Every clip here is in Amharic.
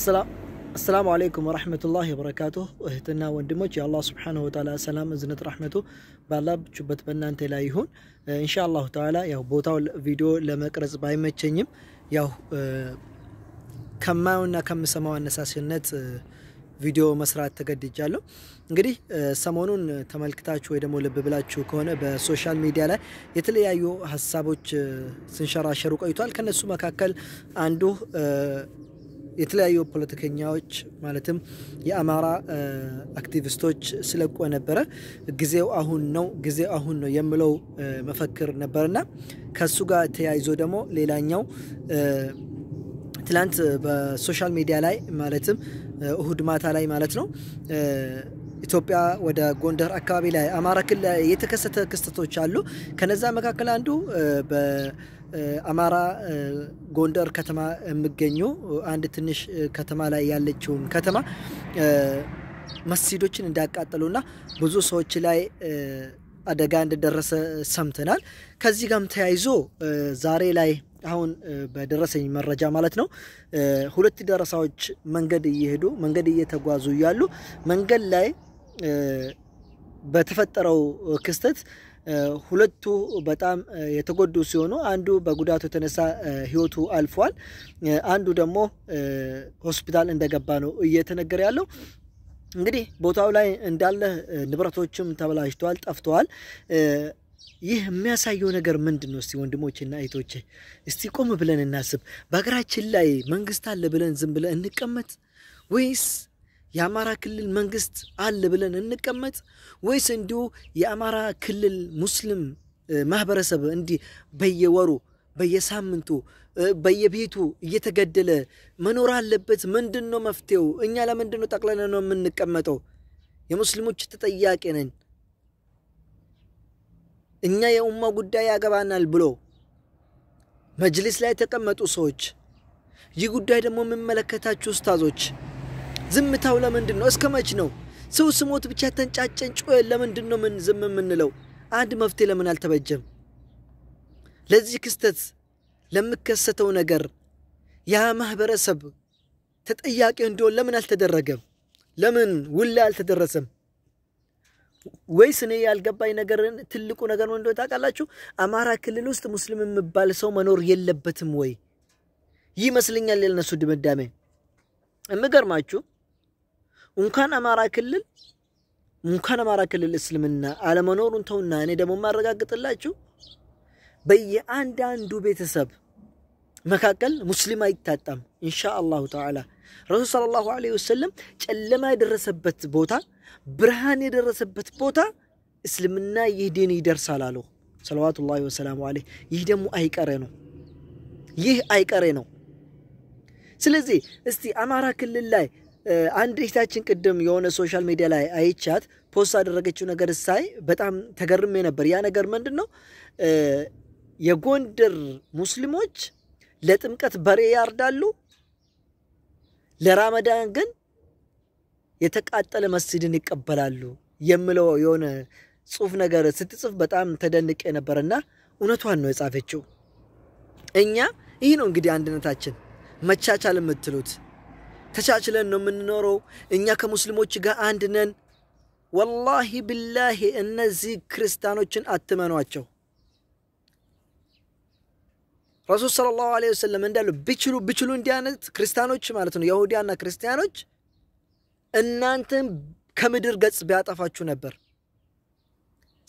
አሰላሙ አለይኩም ወረህመቱላህ ወበረካቱሁ እህትና ወንድሞች የአላህ ስብሓነሁ ወተዓላ ሰላም እዝነት ረሕመቱ ባላችሁበት በእናንተ ላይ ይሁን። ኢንሻ አላሁ ተዓላ ያው ቦታው ቪዲዮ ለመቅረጽ ባይመቸኝም ያው ከማየውና ከምሰማው አነሳሽነት ቪዲዮ መስራት ተገድጃለሁ። እንግዲህ ሰሞኑን ተመልክታችሁ ወይ ደግሞ ልብ ብላችሁ ከሆነ በሶሻል ሚዲያ ላይ የተለያዩ ሀሳቦች ስንሸራሸሩ ቆይቷል። ከነሱ መካከል አንዱ የተለያዩ ፖለቲከኛዎች ማለትም የአማራ አክቲቪስቶች ስለቆ ነበረ። ጊዜው አሁን ነው፣ ጊዜው አሁን ነው የምለው መፈክር ነበርና ከሱ ጋር ተያይዞ ደግሞ ሌላኛው ትላንት በሶሻል ሚዲያ ላይ ማለትም እሁድ ማታ ላይ ማለት ነው ኢትዮጵያ ወደ ጎንደር አካባቢ ላይ አማራ ክልል የተከሰተ ክስተቶች አሉ። ከነዛ መካከል አንዱ አማራ ጎንደር ከተማ የሚገኙ አንድ ትንሽ ከተማ ላይ ያለችውን ከተማ መስጂዶችን እንዳቃጠሉና ብዙ ሰዎች ላይ አደጋ እንደደረሰ ሰምተናል። ከዚህ ጋርም ተያይዞ ዛሬ ላይ አሁን በደረሰኝ መረጃ ማለት ነው ሁለት ደረሳዎች መንገድ እየሄዱ መንገድ እየተጓዙ እያሉ መንገድ ላይ በተፈጠረው ክስተት ሁለቱ በጣም የተጎዱ ሲሆኑ አንዱ በጉዳቱ የተነሳ ህይወቱ አልፏል። አንዱ ደግሞ ሆስፒታል እንደገባ ነው እየተነገረ ያለው። እንግዲህ ቦታው ላይ እንዳለ ንብረቶችም ተበላሽተዋል፣ ጠፍተዋል። ይህ የሚያሳየው ነገር ምንድን ነው? እስቲ ወንድሞችና አይቶች እስቲ ቆም ብለን እናስብ። በሀገራችን ላይ መንግስት አለ ብለን ዝም ብለን እንቀመጥ ወይስ የአማራ ክልል መንግስት አለ ብለን እንቀመጥ ወይስ እንዲሁ የአማራ ክልል ሙስሊም ማህበረሰብ እንዲህ በየወሩ በየሳምንቱ በየቤቱ እየተገደለ መኖር አለበት? ምንድን ነው መፍትሄው? እኛ ለምንድን ነው ጠቅለለ ነው የምንቀመጠው? የሙስሊሞች ተጠያቂ ነን እኛ የኡማ ጉዳይ ያገባናል ብሎ መጅሊስ ላይ የተቀመጡ ሰዎች፣ ይህ ጉዳይ ደግሞ የምመለከታችሁ ኡስታዞች ዝምታው ለምንድን ነው? እስከ መች ነው? ሰው ስሞት ብቻ ተንጫጨን ጮኸን ለምንድን ነው ምን ዝም የምንለው? አንድ መፍትሄ ለምን አልተበጀም? ለዚህ ክስተት ለምከሰተው ነገር ያ ማህበረሰብ ተጠያቂ እንዲሆን ለምን አልተደረገም? ለምን ውላ አልተደረሰም? ወይስ እኔ ያልገባኝ ነገር ትልቁ ነገር ነው እንደሆነ ታውቃላችሁ? አማራ ክልል ውስጥ ሙስሊም የሚባል ሰው መኖር የለበትም ወይ? ይመስለኛል ለነሱ ድምዳሜ። የምገርማችሁ? እንኳን አማራ ክልል እንኳን አማራ ክልል እስልምና አለመኖሩን ተውና እኔ ደግሞ ማረጋግጥላችሁ በየአንዳንዱ ቤተሰብ መካከል ሙስሊም አይታጣም። ኢንሻአላሁ አላሁ ተዓላ ረሱል ሰለላሁ ዐለይሂ ወሰለም ጨለማ የደረሰበት ቦታ ብርሃን የደረሰበት ቦታ እስልምና ይህ ዲን ይደርሳል አሉ ሰለዋቱላሂ ወሰላሙ ዐለይህ። ይህ ደግሞ አይቀሬ ነው። ይህ አይቀሬ ነው። ስለዚህ እስቲ አማራ ክልል ላይ አንድ እህታችን ቅድም የሆነ ሶሻል ሚዲያ ላይ አይቻት ፖስት አደረገችው ነገር ሳይ በጣም ተገርሜ ነበር። ያ ነገር ምንድን ነው? የጎንደር ሙስሊሞች ለጥምቀት በሬ ያርዳሉ፣ ለራመዳን ግን የተቃጠለ መስድን ይቀበላሉ የምለው የሆነ ጽሁፍ ነገር ስትጽፍ በጣም ተደንቄ ነበርና እውነቷን ነው የጻፈችው። እኛ ይህ ነው እንግዲህ አንድነታችን መቻቻል የምትሉት ተቻችለን ነው የምንኖረው። እኛ ከሙስሊሞች ጋር አንድ ነን። ወላሂ ብላሂ እነዚህ ክርስቲያኖችን አትመኗቸው። ረሱል ሰለላሁ ዐለይሂ ወሰለም እንዳሉ ብችሉ ብችሉ እንዲህ አይነት ክርስቲያኖች ማለት ነው የሁዲያና ክርስቲያኖች እናንተን ከምድር ገጽ ቢያጠፋችሁ ነበር።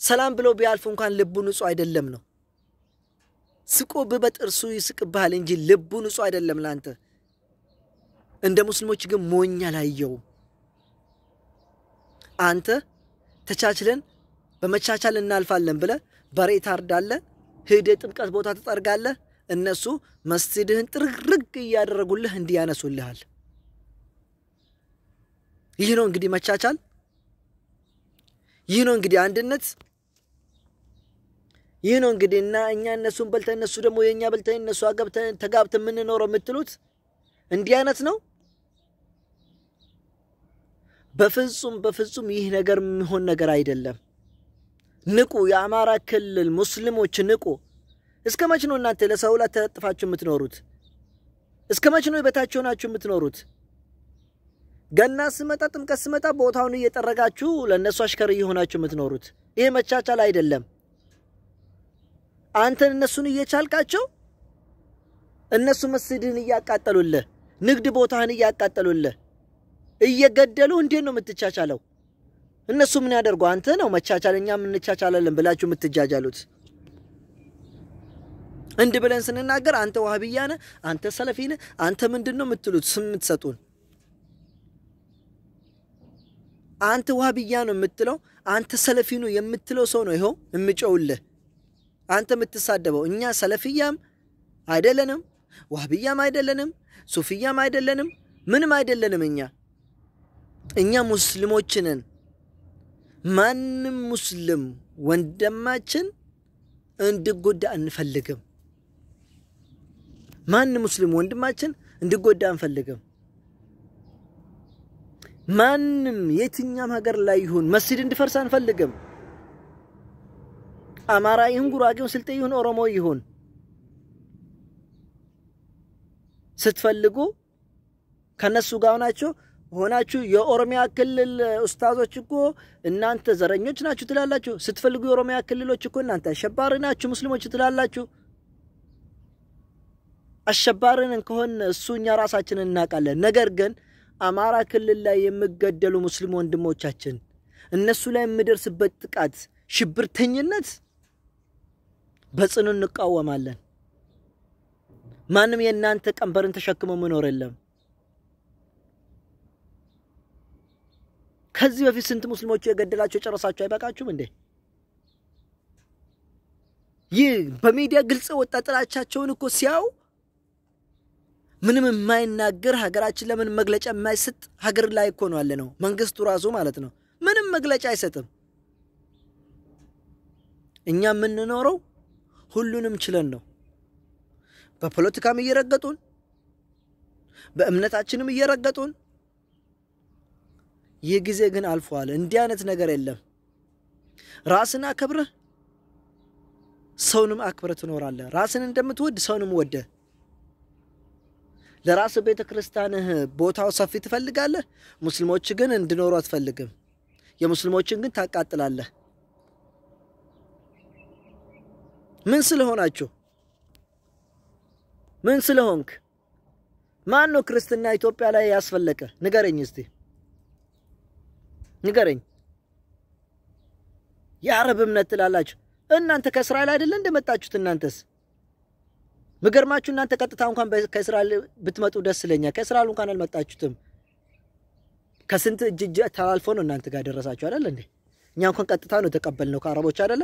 ሰላም ብለው ቢያልፉ እንኳን ልቡ ንጹህ አይደለም ነው። ስቆ በጥርሱ ይስቅብሃል እንጂ ልቡ ንጹህ አይደለም ለአንተ። እንደ ሙስሊሞች ግን ሞኝ አላየውም። አንተ ተቻችለን በመቻቻል እናልፋለን ብለ በሬ ታርዳለ፣ ሂደ ጥምቀት ቦታ ትጠርጋለህ። እነሱ መስጅድህን ጥርግርግ እያደረጉልህ እንዲህ ያነሱልሃል። ይህ ነው እንግዲህ መቻቻል፣ ይህ ነው እንግዲህ አንድነት፣ ይህ ነው እንግዲህ እና እኛ እነሱን በልተን እነሱ ደግሞ የእኛ በልተን እነሱ አገብተን ተጋብተን የምንኖረው የምትሉት እንዲህ አይነት ነው። በፍጹም በፍጹም ይህ ነገር የሚሆን ነገር አይደለም። ንቁ! የአማራ ክልል ሙስሊሞች ንቁ! እስከ መች ነው እናንተ ለሰው ላይ ተለጥፋችሁ የምትኖሩት? እስከ መች ነው የበታች ሆናችሁ የምትኖሩት? ገና ስመጣ ጥምቀት ስመጣ ቦታውን እየጠረጋችሁ ለእነሱ አሽከር እየሆናችሁ የምትኖሩት ይሄ መቻቻል አይደለም። አንተን እነሱን እየቻልቃቸው እነሱ መስድህን እያቃጠሉልህ፣ ንግድ ቦታህን እያቃጠሉልህ እየገደሉ እንዴት ነው የምትቻቻለው? እነሱ ምን ያደርጉ? አንተ ነው መቻቻል፣ እኛ እንቻቻላለን ብላችሁ የምትጃጃሉት። እንድ ብለን ስንናገር አንተ ዋህብያ ነህ፣ አንተ ሰለፊ ነህ፣ አንተ ምንድን ነው የምትሉት? ስም የምትሰጡን አንተ ዋህብያ ነው የምትለው፣ አንተ ሰለፊ ነው የምትለው ሰው ነው ይኸው የምጨውልህ። አንተ የምትሳደበው እኛ ሰለፊያም አይደለንም፣ ዋህብያም አይደለንም፣ ሱፍያም አይደለንም፣ ምንም አይደለንም እኛ እኛ ሙስሊሞች ነን። ማንም ሙስሊም ወንድማችን እንድጎዳ አንፈልግም። ማንም ሙስሊም ወንድማችን እንድጎዳ አንፈልግም። ማንም የትኛም ሀገር ላይ ይሁን መስጂድ እንዲፈርስ አንፈልግም። አማራ ይሁን፣ ጉራጌው፣ ስልጤ ይሁን፣ ኦሮሞ ይሁን ስትፈልጉ ከነሱ ጋር ሆናችሁ ሆናችሁ የኦሮሚያ ክልል ኡስታዞች እኮ እናንተ ዘረኞች ናችሁ ትላላችሁ። ስትፈልጉ የኦሮሚያ ክልሎች እኮ እናንተ አሸባሪ ናችሁ ሙስሊሞች ትላላችሁ። አሸባሪን ከሆነ እሱ እኛ ራሳችንን እናውቃለን። ነገር ግን አማራ ክልል ላይ የሚገደሉ ሙስሊም ወንድሞቻችን እነሱ ላይ የሚደርስበት ጥቃት፣ ሽብርተኝነት በጽኑ እንቃወማለን። ማንም የእናንተ ቀንበርን ተሸክሞ መኖር የለም። ከዚህ በፊት ስንት ሙስሊሞቹ የገደላቸው የጨረሳቸው አይበቃችሁም እንዴ? ይህ በሚዲያ ግልጽ ወጣ ጥላቻቸውን እኮ ሲያው ምንም የማይናገር ሀገራችን ለምን መግለጫ የማይሰጥ ሀገር ላይ እኮ ነው ያለ ነው መንግስቱ ራሱ ማለት ነው። ምንም መግለጫ አይሰጥም። እኛ የምንኖረው ሁሉንም ችለን ነው። በፖለቲካም እየረገጡን፣ በእምነታችንም እየረገጡን ይህ ጊዜ ግን አልፏል። እንዲህ አይነት ነገር የለም። ራስን አከብረህ ሰውንም አክብረህ ትኖራለህ። ራስን እንደምትወድ ሰውንም ወደ ለራስ ቤተ ክርስቲያንህ ቦታው ሰፊ ትፈልጋለህ። ሙስሊሞች ግን እንድኖሩ አትፈልግም። የሙስሊሞችን ግን ታቃጥላለህ። ምን ስለሆናችሁ? ምን ስለሆንክ? ማን ነው ክርስትና ኢትዮጵያ ላይ ያስፈለቀ? ንገረኝ እስቲ። ንገረኝ። የአረብ እምነት ትላላችሁ እናንተ ከእስራኤል አይደለ እንደመጣችሁት? እናንተስ ምገርማችሁ እናንተ ቀጥታ እንኳን ከእስራኤል ብትመጡ ደስ ይለኛል። ከእስራኤል እንኳን አልመጣችሁትም። ከስንት እጅ እጅ ተላልፎ ነው እናንተ ጋር ደረሳችሁ አይደለ እንዴ? እኛ እንኳን ቀጥታ ነው የተቀበልነው ከአረቦች አይደለ?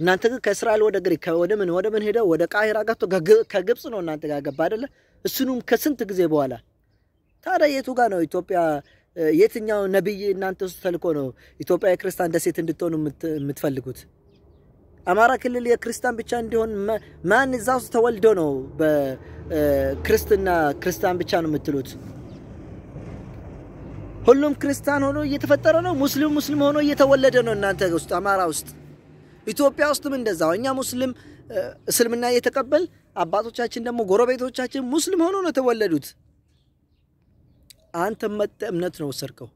እናንተ ግን ከእስራኤል ወደ ግሪክ ወደ ምን ወደ ምን ሄደው ወደ ቃሂራ ገብቶ ከግብፅ ነው እናንተ ጋር ገባ አይደለ? እሱንም ከስንት ጊዜ በኋላ ታዲያ የቱ ጋር ነው ኢትዮጵያ የትኛው ነቢይ እናንተ ውስጥ ተልኮ ነው ኢትዮጵያ የክርስቲያን ደሴት እንድትሆኑ የምትፈልጉት? አማራ ክልል የክርስቲያን ብቻ እንዲሆን ማን እዛ ውስጥ ተወልዶ ነው በክርስትና ክርስቲያን ብቻ ነው የምትሉት? ሁሉም ክርስቲያን ሆኖ እየተፈጠረ ነው። ሙስሊም ሙስሊም ሆኖ እየተወለደ ነው እናንተ ውስጥ አማራ ውስጥ ኢትዮጵያ ውስጥም እንደዛው እኛ ሙስሊም እስልምና እየተቀበል አባቶቻችን ደግሞ ጎረቤቶቻችን ሙስሊም ሆኖ ነው የተወለዱት። አንተ መጠ እምነት ነው ወሰድከው።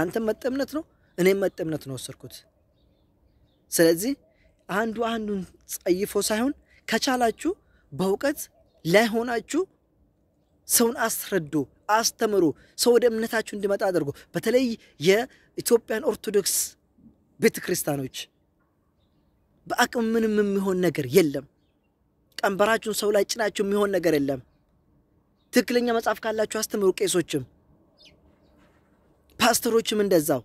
አንተ መጠ እምነት ነው፣ እኔም መጠ እምነት ነው ወሰድኩት። ስለዚህ አንዱ አንዱን ጸይፎ ሳይሆን ከቻላችሁ በእውቀት ላይ ሆናችሁ ሰውን አስረዶ አስተምሩ፣ ሰው ወደ እምነታችሁ እንዲመጣ አድርጎ በተለይ የኢትዮጵያን ኦርቶዶክስ ቤተ ክርስቲያኖች በአቅም ምንም የሚሆን ነገር የለም። ቀንበራችሁን ሰው ላይ ጭናችሁ የሚሆን ነገር የለም። ትክክለኛ መጽሐፍ ካላችሁ አስተምሩ፣ ቄሶችም ፓስተሮችም እንደዛው።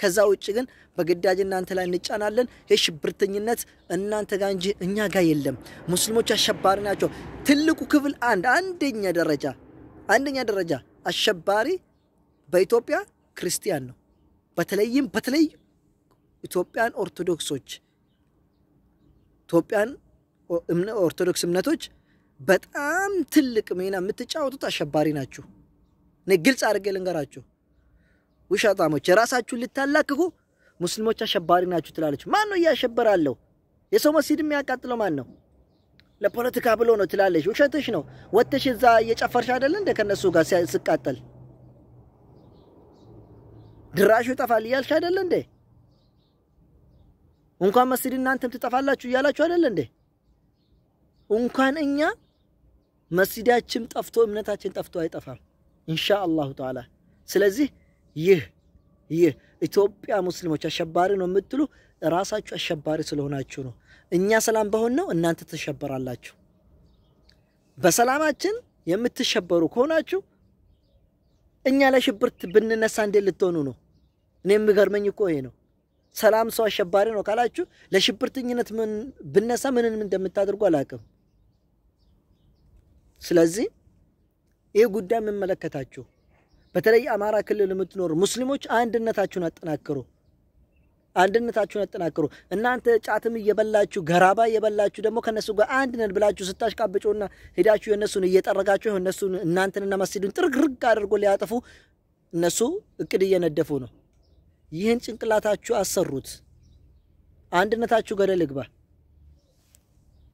ከዛ ውጭ ግን በግዳጅ እናንተ ላይ እንጫናለን። የሽብርተኝነት እናንተ ጋር እንጂ እኛ ጋር የለም። ሙስሊሞች አሸባሪ ናቸው። ትልቁ ክፍል አንድ አንደኛ ደረጃ አንደኛ ደረጃ አሸባሪ በኢትዮጵያ ክርስቲያን ነው። በተለይም በተለይ ኢትዮጵያን ኦርቶዶክሶች ኢትዮጵያን ኦርቶዶክስ እምነቶች በጣም ትልቅ ሚና የምትጫወቱት አሸባሪ ናችሁ። እኔ ግልጽ አድርጌ ልንገራችሁ፣ ውሸጣሞች የራሳችሁን ልታላክኩ ሙስሊሞች አሸባሪ ናችሁ ትላለች። ማን ነው እያሸበራለሁ? የሰው መስጂድ የሚያቃጥለው ማን ነው? ለፖለቲካ ብሎ ነው ትላለች። ውሸትሽ ነው። ወጥተሽ እዛ እየጨፈርሽ አይደለ እንደ ከነሱ ጋር ሲቃጠል ድራሹ ይጠፋል እያልሽ አይደለ እንዴ? እንኳን መስጂድ እናንተም ትጠፋላችሁ እያላችሁ አይደለ እንዴ? እንኳን እኛ መስጊዳችን ጠፍቶ እምነታችን ጠፍቶ አይጠፋም ኢንሻ አላሁ ተዓላ። ስለዚህ ይህ ይህ ኢትዮጵያ ሙስሊሞች አሸባሪ ነው የምትሉ ራሳችሁ አሸባሪ ስለሆናችሁ ነው። እኛ ሰላም በሆን ነው እናንተ ትሸበራላችሁ። በሰላማችን የምትሸበሩ ከሆናችሁ እኛ ለሽብርት ብንነሳ እንዴት ልትሆኑ ነው? እኔ የሚገርመኝ እኮ ይሄ ነው። ሰላም ሰው አሸባሪ ነው ካላችሁ ለሽብርተኝነት ብነሳ ምንን እንደምታደርጉ አላውቅም። ስለዚህ ይህ ጉዳይ የምመለከታችሁ በተለይ አማራ ክልል የምትኖሩ ሙስሊሞች አንድነታችሁን አጠናክሩ። አንድነታችሁን አጠናክሩ። እናንተ ጫትም እየበላችሁ ገራባ እየበላችሁ ደግሞ ከነሱ ጋር አንድ ነን ብላችሁ ስታሽቃብጩና ሄዳችሁ የእነሱን እየጠረጋችሁ እነሱን እናንተንና መስጂዱን ጥርግርግ አድርጎ ሊያጠፉ እነሱ እቅድ እየነደፉ ነው። ይህን ጭንቅላታችሁ አሰሩት። አንድነታችሁ ገደል ይግባ።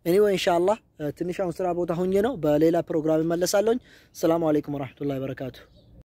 እኔወይ ኢንሻአላህ ትንሽ አሁን ስራ ቦታ ሆኜ ነው። በሌላ ፕሮግራም እመለሳለሁኝ። ሰላም አለይኩም ወራህመቱላሂ ወበረካቱ።